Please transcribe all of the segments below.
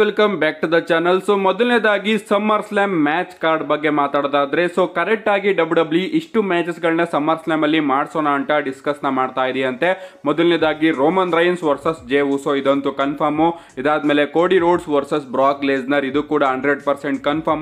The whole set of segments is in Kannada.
welcome back to the channel so ಮೊದಲನೇದಾಗಿ ಸಮ್ಮರ್ ಸ್ಲ್ಯಾಮ್ ಮ್ಯಾಚ್ ಕಾರ್ಡ್ ಬಗ್ಗೆ ಮಾತಾಡೋದಾದ್ರೆ ಸೊ ಕರೆಕ್ಟ್ ಆಗಿ ಡಬ್ಲ್ಯೂ ಡಬ್ಲ್ಯೂ e ಇಷ್ಟು ಮ್ಯಾಚಸ್ ಗಳನ್ನ ಸಮ್ಮರ್ ಸ್ಲ್ಯಾಮ್ ಅಲ್ಲಿ ಮಾಡಿಸೋಣ ಅಂತ ಡಿಸ್ಕಸ್ ನ ಮಾಡ್ತಾ ಇದೆಯಂತೆ ಮೊದಲನೇದಾಗಿ Roman Reigns versus J Uso ಇದಂತೂ ಕನ್ಫರ್ಮು ಇದಾದ್ಮೇಲೆ Cody Rhodes versus Brock Lesnar ಇದು ಕೂಡ ಹಂಡ್ರೆಡ್ ಪರ್ಸೆಂಟ್ ಕನ್ಫರ್ಮ್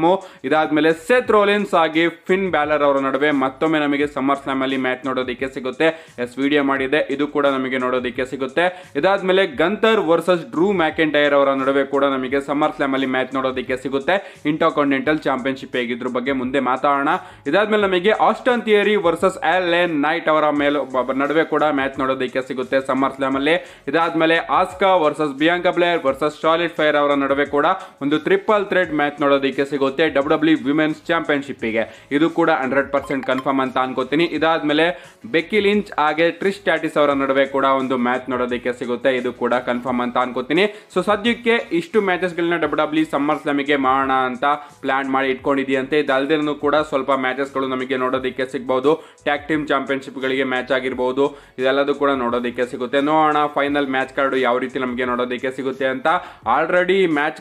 ಇದಾದ್ಮೇಲೆ ಸೆತ್ ರೋಲಿನ್ಸ್ ಆಗಿ ಫಿನ್ ಬ್ಯಾಲರ್ ಅವರ ನಡುವೆ ಮತ್ತೊಮ್ಮೆ ನಮಗೆ ಸಮ್ಮರ್ ಸ್ಲ್ಯಾಮ್ ಅಲ್ಲಿ ಮ್ಯಾಚ್ ನೋಡೋದಕ್ಕೆ ಸಿಗುತ್ತೆ ಎಸ್ ವಿಡಿಯೋ ಮಾಡಿದೆ ಇದು ಕೂಡ ನಮಗೆ ನೋಡೋದಕ್ಕೆ ಸಿಗುತ್ತೆ ಇದಾದ್ಮೇಲೆ ಗಂತರ್ ವರ್ಸಸ್ ಡ್ರೂ ಮ್ಯಾಕೆಂಟೈರ್ ಅವರ ನಡುವೆ ಕೂಡ ನಮಗೆ ಸಮರ್ ಸ್ಲಾಮ್ ಅಲ್ಲಿ ಮ್ಯಾಚ್ ನೋಡೋದಕ್ಕೆ ಸಿಗುತ್ತೆ ಇಂಟರ್ ಕಾಂಟಿನೆಂಟಲ್ ಚಾಂಪಿಯನ್ಶಿಪ್ ಹೇಗಿದ್ರ ಬಗ್ಗೆ ಮುಂದೆ ಮಾತಾಡೋಣ ಇದಾದ್ಮೇಲೆ ನಮಗೆ Austin Theory versus L A Knight ಅವರ ಮೇಲೆ ನಡುವೆ ಕೂಡ ಮ್ಯಾಚ್ ನೋಡೋದಕ್ಕೆ ಸಿಗುತ್ತೆ ಸಮ್ಮರ್ ಸ್ಲ್ಯಾಮ್ ಅಲ್ಲಿ ಇದಾದ್ಮೇಲೆ Asuka versus Bianca Belair versus Charlotte Flair ಅವರ ನಡುವೆ ಕೂಡ ಒಂದು ಟ್ರಿಪಲ್ ಥ್ರೆಡ್ ಮ್ಯಾಚ್ ನೋಡೋದಕ್ಕೆ ಸಿಗುತ್ತೆ ಡಬ್ಲ್ಯೂ ಡಬ್ಲ್ಯೂ ವಿಮೆನ್ಸ್ ಚಾಂಪಿಯನ್ಶಿಪ್ ಗೆ ಇದು ಕೂಡ ಹಂಡ್ರೆಡ್ ಪರ್ಸೆಂಟ್ ಕನ್ಫರ್ಮ್ ಅಂತ ಅನ್ಕೋತೀನಿ ಇದಾದ್ಮೇಲೆ ಬೆಕ್ಕಿ ಲಿಂಚ್ ಹಾಗೆ ಟ್ರಿಸ್ ಸ್ಟಾಟಿಸ್ ಅವರ ನಡುವೆ ಕೂಡ ಒಂದು ಮ್ಯಾಚ್ ನೋಡೋದಕ್ಕೆ ಸಿಗುತ್ತೆ ಇದು ಕೂಡ ಕನ್ಫರ್ಮ್ ಅಂತ ಅನ್ಕೋತೀನಿ ಸೊ ಸದ್ಯಕ್ಕೆ ಇಷ್ಟು ಮ್ಯಾಚಸ್ಗಳನ್ನ ಡಬ್ಲ್ಯೂ ಡಬ್ಲ್ಯೂ ಸಮ್ಮರ್ ಗೆ ಮಾಡೋಣ ಅಂತ ಪ್ಲಾನ್ ಮಾಡಿ ಇಟ್ಕೊಂಡಿದೆಯಂತೆ ಇದಲ್ದೇನೂ ಕೂಡ ಸ್ವಲ್ಪ ಮ್ಯಾಚಸ್ಗಳು ನಮಗೆ ನೋಡೋದಕ್ಕೆ ಸಿಗಬಹುದು ಟ್ಯಾಕ್ ಟೀಮ್ ಗಳಿಗೆ ಮ್ಯಾಚ್ ಆಗಿರ್ಬೋದು ಇದೆಲ್ಲದೂ ಕೂಡ ನೋಡೋದಕ್ಕೆ ಸಿಗುತ್ತೆ ನೋಡೋಣ ಫೈನಲ್ ಮ್ಯಾಚ್ ಕಾರ್ಡು ಯಾವ ರೀತಿ ನಮಗೆ ನೋಡೋದಕ್ಕೆ ಸಿಗುತ್ತೆ ಅಂತ ಆಲ್ರೆಡಿ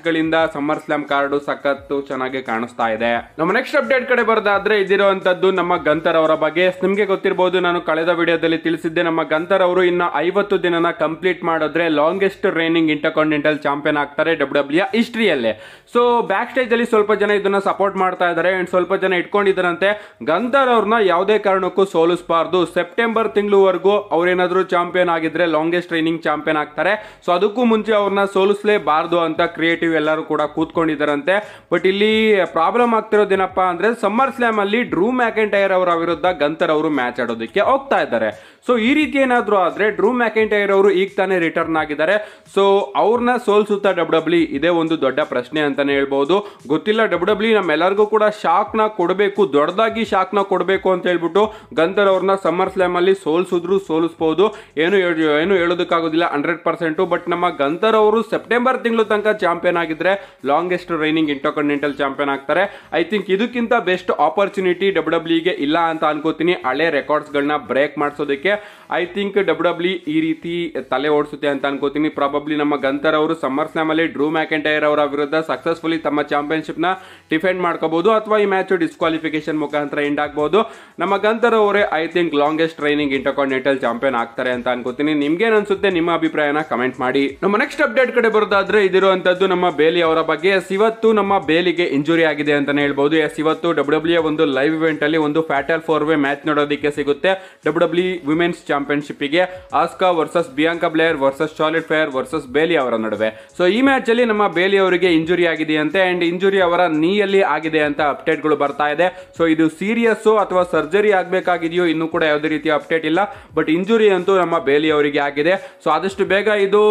ಗಳಿಂದ ಸಮ್ಮರ್ ಸ್ಲಾಮ್ ಕಾರ್ಡು ಸಖತ್ತು ಚೆನ್ನಾಗಿ ಕಾಣಿಸ್ತಾ ಇದೆ ನಮ್ಮ ನೆಕ್ಸ್ಟ್ ಅಪ್ಡೇಟ್ ಕಡೆ ಬರೋದಾದ್ರೆ ಇದಿರುವಂತದ್ದು ನಮ್ಮ ಗಂತರ್ ಅವರ ಬಗ್ಗೆ ನಿಮಗೆ ಗೊತ್ತಿರಬಹುದು ನಾನು ಕಳೆದ ವಿಡಿಯೋದಲ್ಲಿ ತಿಳಿಸಿದ್ದೆ ನಮ್ಮ ಗಂತರ್ ಅವರು ಇನ್ನು ಐವತ್ತು ದಿನನ ಕಂಪ್ಲೀಟ್ ಮಾಡಿದ್ರೆ ಲಾಂಗೆಸ್ಟ್ ರೈನಿಂಗ್ ಇಂಟರ್ ಚಾಂಪಿಯನ್ ಆಗ್ತಾರೆ ಡಬ್ಲ್ಯೂ ಡಬ್ಲ್ಯೂ ಹಿಸ್ಟ್ರಿಯಲ್ಲೇ ಸೊ ಬ್ಯಾಕ್ ಸ್ಟೇಜ್ ಅಲ್ಲಿ ಸ್ವಲ್ಪ ಜನ ಇದನ್ನ ಸಪೋರ್ಟ್ ಮಾಡ್ತಾ ಇದ್ದಾರೆ ಆ್ಯಂಡ್ ಸ್ವಲ್ಪ ಜನ ಇಟ್ಕೊಂಡಿದ್ದಾರಂತೆ ಗಂಧರ್ ಅವ್ರನ್ನ ಯಾವುದೇ ಕಾರಣಕ್ಕೂ ಸೋಲಿಸಬಾರ್ದು ಸೆಪ್ಟೆಂಬರ್ ತಿಂಗಳವರೆಗೂ ಅವ್ರೇನಾದ್ರೂ ಚಾಂಪಿಯನ್ ಆಗಿದ್ರೆ ಲಾಂಗೆಸ್ಟ್ ಟ್ರೈನಿಂಗ್ ಚಾಂಪಿಯನ್ ಆಗ್ತಾರೆ ಸೊ ಅದಕ್ಕೂ ಮುಂಚೆ ಅವ್ರನ್ನ ಸೋಲಿಸಲೇಬಾರ್ದು ಅಂತ ಕ್ರಿಯೇಟಿವ್ ಎಲ್ಲರೂ ಕೂಡ ಕೂತ್ಕೊಂಡಿದ್ದಾರಂತೆ ಬಟ್ ಇಲ್ಲಿ ಪ್ರಾಬ್ಲಮ್ ಆಗ್ತಿರೋದೇನಪ್ಪ ಅಂದ್ರೆ ಸಮ್ಮರ್ ಸ್ಲ್ಯಾಮ್ ಅಲ್ಲಿ ಡ್ರೂ ಮ್ಯಾಕೆಂಟೈರ್ ಅವರ ವಿರುದ್ಧ ಗಂತರ್ ಅವರು ಮ್ಯಾಚ್ ಆಡೋದಕ್ಕೆ ಹೋಗ್ತಾ ಇದ್ದಾರೆ ಸೊ ಈ ರೀತಿ ಏನಾದ್ರೂ ಆದ್ರೆ ಡ್ರೂ ಮ್ಯಾಕೆಂಟೈರ್ ಅವರು ಈಗ ತಾನೇ ರಿಟರ್ನ್ ಆಗಿದ್ದಾರೆ ಸೊ ಅವ್ರನ್ನ ಸೋಲ್ಸುತ್ತಾ ಡಬ್ಲ್ಯೂ ಇದೇ ಒಂದು ದೊಡ್ಡ ಪ್ರಶ್ನೆ ಅಂತಾನೆ ಹೇಳ್ಬೋದು ಗೊತ್ತಿಲ್ಲ ಡಬ್ಲ್ಯೂ ಡಬ್ಲ್ಯೂ ನಮ್ಮೆಲ್ಲರಿಗೂ ಕೂಡ ಶಾಕ್ನ ಕೊಡಬೇಕು ದೊಡ್ಡದಾಗಿ ಶಾಕ್ನ ಕೊಡಬೇಕು ಅಂತ ಹೇಳ್ಬಿಟ್ಟು ಗಂಧರ್ ಅವ್ರನ್ನ ಸಮ್ಮರ್ ಸ್ಲ್ಯಾಮಲ್ಲಿ ಅಲ್ಲಿ ಸೋಲ್ಸಿದ್ರು ಸೋಲಿಸಬಹುದು ಏನು ಏನು ಹೇಳೋದಕ್ಕಾಗೋದಿಲ್ಲ ಹಂಡ್ರೆಡ್ ಪರ್ಸೆಂಟು ಬಟ್ ನಮ್ಮ ಗಂಧರ್ ಅವರು ಸೆಪ್ಟೆಂಬರ್ ತಿಂಗಳು ತನಕ ಚಾಂಪಿಯನ್ ಆಗಿದ್ರೆ ಲಾಂಗೆಸ್ಟ್ ರೈನಿಂಗ್ ಇಂಟರ್ಕಾಂಟಿನೆಂಟಲ್ ಚಾಂಪಿಯನ್ ಆಗ್ತಾರೆ ಐ ಥಿಂಕ್ ಇದಕ್ಕಿಂತ ಬೆಸ್ಟ್ ಆಪರ್ಚುನಿಟಿ ಡಬ್ಲ್ಯೂ ಗೆ ಇಲ್ಲ ಅಂತ ಅನ್ಕೋತೀನಿ ಹಳೆ ರೆಕಾರ್ಡ್ಸ್ಗಳನ್ನ ಬ್ರೇಕ್ ಮಾಡಿಸೋದಕ್ಕೆ ಐ ಥಿಂಕ್ ಡಬ್ಲ್ಯೂ ಈ ರೀತಿ ತಲೆ ಓಡಿಸುತ್ತೆ ಅಂತ ಅನ್ಕೋತೀನಿ ಪ್ರಾಬಬ್ಲಿ ನಮ್ಮ ಗಂತರ್ ಅವರು ಸಮ್ಮರ್ ಅಲ್ಲಿ ಡ್ರೂ ಮ್ಯಾಕೆಂಟೈರ್ ಅವರ ವಿರುದ್ಧ ಸಕ್ಸಸ್ಫುಲಿ ತಮ್ಮ ಚಾಂಪಿಯನ್ಶಿಪ್ನ ಡಿಫೆಂಡ್ ಮಾಡ್ಕೋಬಹುದು ಅಥವಾ ಈ ಮ್ಯಾಚ್ ಡಿಸ್ಕ್ವಾಲಿಫಿಕೇಶನ್ ಮುಖಾಂತರ ಎಂಡ್ ಆಗ್ಬೋದು ನಮ್ಮ ಗಂತರ್ ಅವರೇ I think longest training intercontinental champion ಆಗ್ತಾರೆ ಅಂತ ಅನ್ಕೋತೀನಿ ನಿಮ್ಗೇನು ಅನ್ಸುತ್ತೆ ನಿಮ್ಮ ಅಭಿಪ್ರಾಯನ ಕಮೆಂಟ್ ಮಾಡಿ ನಮ್ಮ ನೆಕ್ಸ್ಟ್ ಅಪ್ಡೇಟ್ ಕಡೆ ಬರೋದಾದ್ರೆ ಇದಿರುವಂತದ್ದು ನಮ್ಮ ಬೇಲಿ ಅವರ ಬಗ್ಗೆ ಎಸ್ ಇವತ್ತು ನಮ್ಮ ಬೇಲಿಗೆ ಇಂಜುರಿ ಆಗಿದೆ ಅಂತಾನೆ ಹೇಳ್ಬಹುದು ಎಸ್ ಇವತ್ತು ಡಬ್ಲ್ಯೂ e ಒಂದು ಲೈವ್ ಇವೆಂಟ್ ಅಲ್ಲಿ ಒಂದು ಫ್ಯಾಟಲ್ ಫೋರ್ ವೇ ಮ್ಯಾಚ್ ನೋಡೋದಕ್ಕೆ ಸಿಗುತ್ತೆ ಡಬ್ಲ್ಯೂ ವಿಮೆನ್ಸ್ ಚಾಂಪಿಯನ್ ಚಾಂಪಿಯನ್ಶಿಪ್ಗೆ Asuka versus Bianca Belair versus Charlotte Flair versus Bayley ಅವರ ನಡುವೆ ಸೊ ಈ ಮ್ಯಾಚ್ ಅಲ್ಲಿ ನಮ್ಮ ಬೇಲಿ ಅವರಿಗೆ ಇಂಜುರಿ ಆಗಿದೆಯಂತೆ ಅಂಡ್ ಇಂಜುರಿ ಅವರ ನೀಯಲ್ಲಿ ಆಗಿದೆ ಅಂತ ಅಪ್ಡೇಟ್ಗಳು ಬರ್ತಾ ಇದೆ ಸೊ ಇದು ಸೀರಿಯಸ್ ಅಥವಾ ಸರ್ಜರಿ ಆಗಬೇಕಾಗಿದೆಯೋ ಇನ್ನು ಕೂಡ ಯಾವುದೇ ರೀತಿಯ ಅಪ್ಡೇಟ್ ಇಲ್ಲ ಬಟ್ ಇಂಜುರಿ ಅಂತೂ ನಮ್ಮ ಬೇಲಿ ಅವರಿಗೆ ಆಗಿದೆ ಸೊ ಆದಷ್ಟು ಬೇಗ ಇದು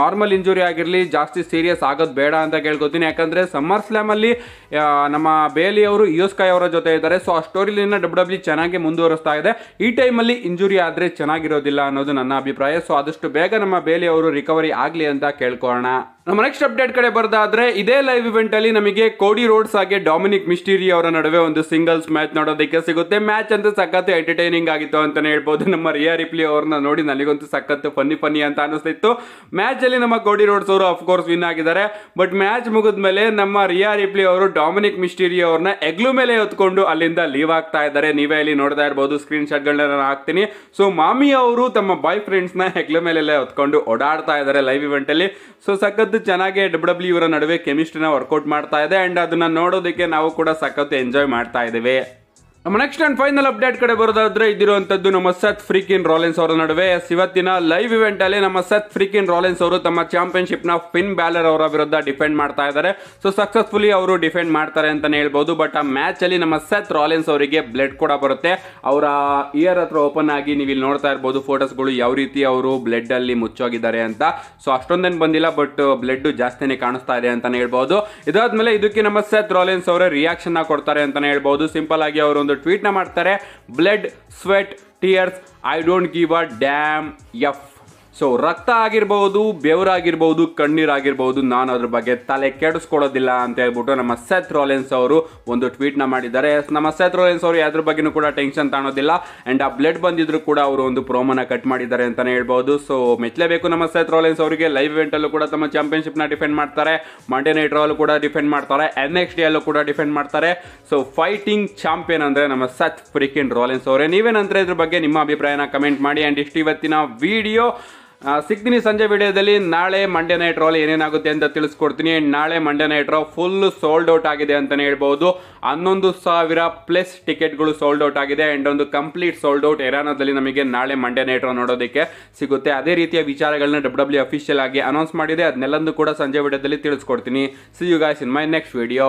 ನಾರ್ಮಲ್ ಇಂಜುರಿ ಆಗಿರಲಿ ಜಾಸ್ತಿ ಸೀರಿಯಸ್ ಆಗೋದು ಬೇಡ ಅಂತ ಕೇಳ್ಕೊತೀನಿ ಯಾಕಂದ್ರೆ ಸಮ್ಮರ್ ಸ್ಲ್ಯಾಮ್ ಅಲ್ಲಿ ನಮ್ಮ ಬೇಲಿ ಅವರು ಯೋಸ್ಕಾಯ್ ಅವರ ಜೊತೆ ಇದ್ದಾರೆ ಸೊ ಆ ಸ್ಟೋರಿಲಿನ ಡಬ್ಲ್ಯೂ ಡಬ್ಲ್ಯೂ ಚೆನ್ನಾಗಿ ಮುಂದುವರಿಸ್ತಾ ಇದೆ ಈ ಅಲ್ಲಿ ಇಂಜುರಿ ಆದ್ರೆ ಚೆನ್ನಾಗಿ ಚೆನ್ನಾಗಿರೋದಿಲ್ಲ ಅನ್ನೋದು ನನ್ನ ಅಭಿಪ್ರಾಯ ಸೊ ಆದಷ್ಟು ಬೇಗ ನಮ್ಮ ಬೇಲಿಯವರು ರಿಕವರಿ ಆಗಲಿ ಅಂತ ಕೇಳ್ಕೊಳ್ಳೋಣ ನಮ್ಮ ನೆಕ್ಸ್ಟ್ ಅಪ್ಡೇಟ್ ಕಡೆ ಬರೋದಾದ್ರೆ ಇದೇ ಲೈವ್ ಇವೆಂಟ್ ಅಲ್ಲಿ ನಮಗೆ ಕೋಡಿ ರೋಡ್ಸ್ ಹಾಗೆ ಡಾಮಿನಿಕ್ ಮಿಸ್ಟೀರಿ ಅವರ ನಡುವೆ ಒಂದು ಸಿಂಗಲ್ಸ್ ಮ್ಯಾಚ್ ನೋಡೋದಕ್ಕೆ ಸಿಗುತ್ತೆ ಮ್ಯಾಚ್ ಅಂತ ಸಖತ್ತು ಎಂಟರ್ಟೈನಿಂಗ್ ಆಗಿತ್ತು ಅಂತಾನೆ ಹೇಳ್ಬೋದು ನಮ್ಮ ರಿಯಾ ರಿಪ್ಲಿ ಅವ್ರನ್ನ ನೋಡಿ ನನಗಂತೂ ಸಖತ್ ಫನ್ನಿ ಫನ್ನಿ ಅಂತ ಅನಿಸ್ತಿತ್ತು ಮ್ಯಾಚ್ ಅಲ್ಲಿ ನಮ್ಮ ಕೋಡಿ ರೋಡ್ಸ್ ಅವರು ಅಫ್ಕೋರ್ಸ್ ವಿನ್ ಆಗಿದ್ದಾರೆ ಬಟ್ ಮ್ಯಾಚ್ ಮುಗಿದ್ಮೇಲೆ ನಮ್ಮ ರಿಯಾ ರಿಪ್ಲಿ ಅವರು ಡಾಮಿನಿಕ್ ಮಿಸ್ಟೀರಿ ಅವ್ರನ್ನ ಎಗ್ಲು ಮೇಲೆ ಹೊತ್ಕೊಂಡು ಅಲ್ಲಿಂದ ಲೀವ್ ಆಗ್ತಾ ಇದ್ದಾರೆ ನೀವೇ ಇಲ್ಲಿ ನೋಡ್ತಾ ಇರ್ಬೋದು ಸ್ಕ್ರೀನ್ ಶಾಟ್ಗಳನ್ನ ನಾನು ಹಾಕ್ತೀನಿ ಸೊ ಮಾಮಿ ಅವರು ತಮ್ಮ ಬಾಯ್ ಫ್ರೆಂಡ್ಸ್ನ ಹೆಗ್ಲು ಮೇಲೆ ಹೊತ್ಕೊಂಡು ಓಡಾಡ್ತಾ ಇದ್ದಾರೆ ಲೈವ್ ಇವೆಂಟ್ ಅಲ್ಲಿ ಸೊ ಸಖತ್ತು ಚೆನ್ನಾಗಿ ಡಬ್ಲ್ಯೂ ಡಬ್ಲ್ಯೂ ಇವರ e ನಡುವೆ ಕೆಮಿಸ್ಟ್ರಿನ ವರ್ಕೌಟ್ ಮಾಡ್ತಾ ಇದೆ ಅಂಡ್ ಅದನ್ನ ನೋಡೋದಕ್ಕೆ ನಾವು ಕೂಡ ಸಖತ್ ಎಂಜಾಯ್ ಮಾಡ್ತಾ ಇದ್ದೇವೆ ನಮ್ಮ ನೆಕ್ಸ್ಟ್ ಅಂಡ್ ಫೈನಲ್ ಅಪ್ಡೇಟ್ ಕಡೆ ಬರೋದಾದ್ರೆ ಇದಿರುವಂತದ್ದು ನಮ್ಮ ಸತ್ ಫ್ರೀಕಿನ್ ರಾಲೆನ್ಸ್ ಅವರ ನಡುವೆ ಇವತ್ತಿನ ಲೈವ್ ಇವೆಂಟ್ ಅಲ್ಲಿ ನಮ್ಮ ಸತ್ ಫ್ರೀಕಿನ್ ರಾಲೆನ್ಸ್ ಅವರು ತಮ್ಮ ಚಾಂಪಿಯನ್ಶಿಪ್ ನ ಫಿನ್ ಬ್ಯಾಲರ್ ಅವರ ವಿರುದ್ಧ ಡಿಫೆಂಡ್ ಮಾಡ್ತಾ ಇದ್ದಾರೆ ಸೊ ಸಕ್ಸಸ್ಫುಲಿ ಅವರು ಡಿಫೆಂಡ್ ಮಾಡ್ತಾರೆ ಅಂತಾನೆ ಹೇಳ್ಬಹುದು ಬಟ್ ಆ ಮ್ಯಾಚ್ ಅಲ್ಲಿ ನಮ್ಮ ಸತ್ ರಾಲೆನ್ಸ್ ಅವರಿಗೆ ಬ್ಲಡ್ ಕೂಡ ಬರುತ್ತೆ ಅವರ ಇಯರ್ ಹತ್ರ ಓಪನ್ ಆಗಿ ನೀವು ಇಲ್ಲಿ ನೋಡ್ತಾ ಫೋಟೋಸ್ ಗಳು ಯಾವ ರೀತಿ ಅವರು ಬ್ಲಡ್ ಅಲ್ಲಿ ಮುಚ್ಚೋಗಿದ್ದಾರೆ ಅಂತ ಸೊ ಅಷ್ಟೊಂದೇನು ಬಂದಿಲ್ಲ ಬಟ್ ಬ್ಲಡ್ ಜಾಸ್ತಿನೇ ಕಾಣಿಸ್ತಾ ಇದೆ ಅಂತಾನೆ ಹೇಳ್ಬಹುದು ಇದಾದ್ಮೇಲೆ ಇದಕ್ಕೆ ನಮ್ಮ ಸತ್ ರಾಲೆನ್ಸ್ ಅವರ ರಿಯಾಕ್ಷನ್ ಕೊಡ್ತಾರೆ ಅಂತಾನೆ ಹೇಳ್ಬಹುದು ಸಿಂಪಲ್ ಆಗಿ ಅವರು ಒಂದು tweet blood sweat tears I don't give a damn F so ರಕ್ತ ಆಗಿರ್ಬೋದು ಬೆವರಾಗಿರ್ಬೋದು ಕಣ್ಣೀರಾಗಿರ್ಬೋದು ನಾನು ಅದ್ರ ಬಗ್ಗೆ ತಲೆ ಕೆಡಿಸ್ಕೊಳ್ಳೋದಿಲ್ಲ ಅಂತ ಹೇಳ್ಬಿಟ್ಟು ನಮ್ಮ ಸೆತ್ ರೋಲೆನ್ಸ್ ಅವರು ಒಂದು ಟ್ವೀಟ್ನ ಮಾಡಿದ್ದಾರೆ ನಮ್ಮ ಸೆತ್ ರೋಲೆನ್ಸ್ ಅವರು ಯಾವ್ದ್ರ ಬಗ್ಗೆನೂ ಕೂಡ ಟೆನ್ಷನ್ ತಾಣೋದಿಲ್ಲ ಆ್ಯಂಡ್ ಆ ಬ್ಲಡ್ ಬಂದಿದ್ರು ಕೂಡ ಅವರು ಒಂದು ಪ್ರೋಮನ ಕಟ್ ಮಾಡಿದ್ದಾರೆ ಅಂತಲೇ ಹೇಳ್ಬೋದು ಸೊ ಮೆಚ್ಚಲೇಬೇಕು ನಮ್ಮ ಸೆತ್ ರೋಲೆನ್ಸ್ ಅವರಿಗೆ ಲೈವ್ ಇವೆಂಟಲ್ಲೂ ಕೂಡ ತಮ್ಮ ಚಾಂಪಿಯನ್ಶಿಪ್ನ ಡಿಫೆಂಡ್ ಮಾಡ್ತಾರೆ ಮಂಡೇ ನೈಟ್ ಕೂಡ ಡಿಫೆಂಡ್ ಮಾಡ್ತಾರೆ ಎನ್ ಎಕ್ಸ್ ಡಿ ಅಲ್ಲೂ ಕೂಡ ಡಿಫೆಂಡ್ ಮಾಡ್ತಾರೆ ಸೊ ಫೈಟಿಂಗ್ ಚಾಂಪಿಯನ್ ಅಂದರೆ ನಮ್ಮ ಸತ್ ಫ್ರಿಕಿನ್ ರೋಲೆನ್ಸ್ ಅವರೇ ನೀವೇನಂದ್ರೆ ಇದ್ರ ಬಗ್ಗೆ ನಿಮ್ಮ ಅಭಿಪ್ರಾಯನ ಕಮೆಂಟ್ ಮಾಡಿ ಆ್ಯಂಡ್ ಇಷ್ಟು ಇವತ್ತಿನ ವಿಡಿಯೋ ಸಿಗ್ತೀನಿ ಸಂಜೆ ವಿಡಿಯೋದಲ್ಲಿ ನಾಳೆ ಮಂಡ್ಯ ನೈಟ್ ರಾಲ್ ಏನೇನಾಗುತ್ತೆ ಅಂತ ತಿಳಿಸ್ಕೊಡ್ತೀನಿ ನಾಳೆ Mandya night row full sold out ಆಗಿದೆ ಅಂತಲೇ ಹೇಳ್ಬೋದು ಹನ್ನೊಂದು ಸಾವಿರ ಪ್ಲಸ್ ಟಿಕೆಟ್ಗಳು ಸೋಲ್ಡ್ ಔಟ್ ಆಗಿದೆ ಆ್ಯಂಡ್ ಒಂದು ಕಂಪ್ಲೀಟ್ ಸೋಲ್ಡ್ ಔಟ್ ಎರಾನದಲ್ಲಿ ನಮಗೆ ನಾಳೆ ಮಂಡ್ಯ ನೈಟ್ ರೋ ನೋಡೋದಕ್ಕೆ ಸಿಗುತ್ತೆ ಅದೇ ರೀತಿಯ ವಿಚಾರಗಳನ್ನ ಡಬ್ಲ್ಯೂ ಡಬ್ಲ್ಯೂ ಅಫಿಷಿಯಲ್ ಆಗಿ ಅನೌನ್ಸ್ ಮಾಡಿದೆ ಅದನ್ನೆಲ್ಲಂದು ಕೂಡ ಸಂಜೆ ವಿಡಿಯೋದಲ್ಲಿ ತಿಳಿಸ್ಕೊಡ್ತೀನಿ see you guys in my next video